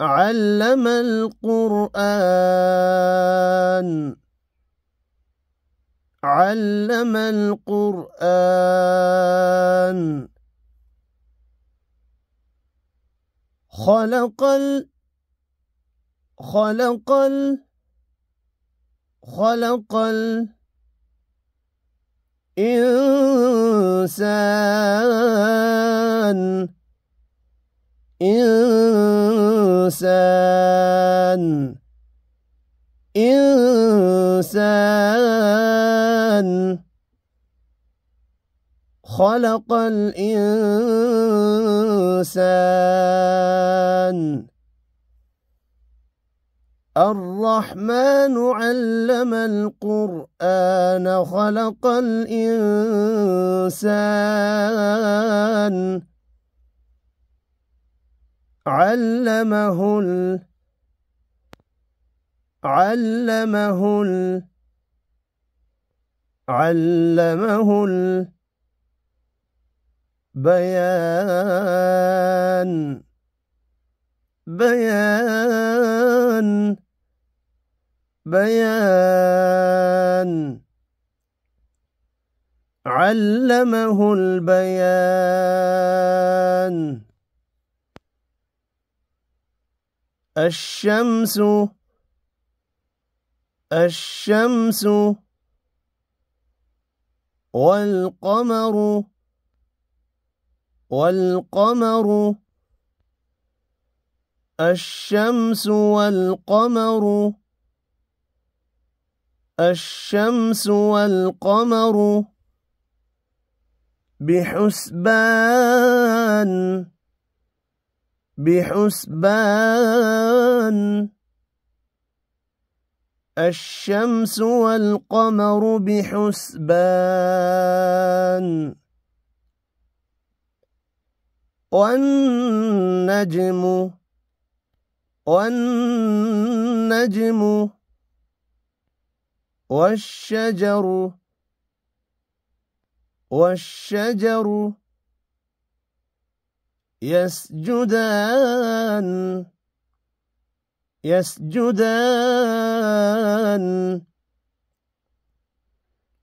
علم القرآن علم القرآن خلق ال خلق ال خلق الإنسان إنسان إنسان إنسان خلق الإنسان الرحمن علم القرآن خلق الإنسان علمه ال علمه ال علمه البيان بيان بيان علمه البيان الشمس الشمس والقمر والقمر الشمس والقمر الشمس والقمر بحسبان بحسبان الرحمن الشمس والقمر بحسبان والنجم والنجم والشجر والشجر يسجدان يسجدان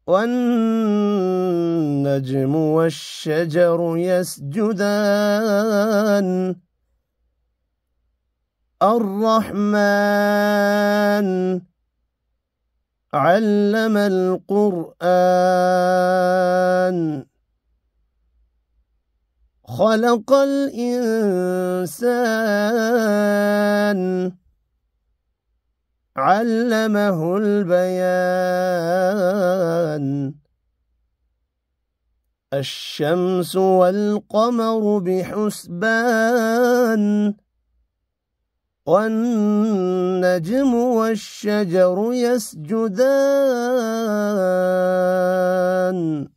والنجم والشجر يسجدان الرحمن علم القرآن خلق الإنسان علمه البيان الشمس والقمر بحسبان والنجم والشجر يسجدان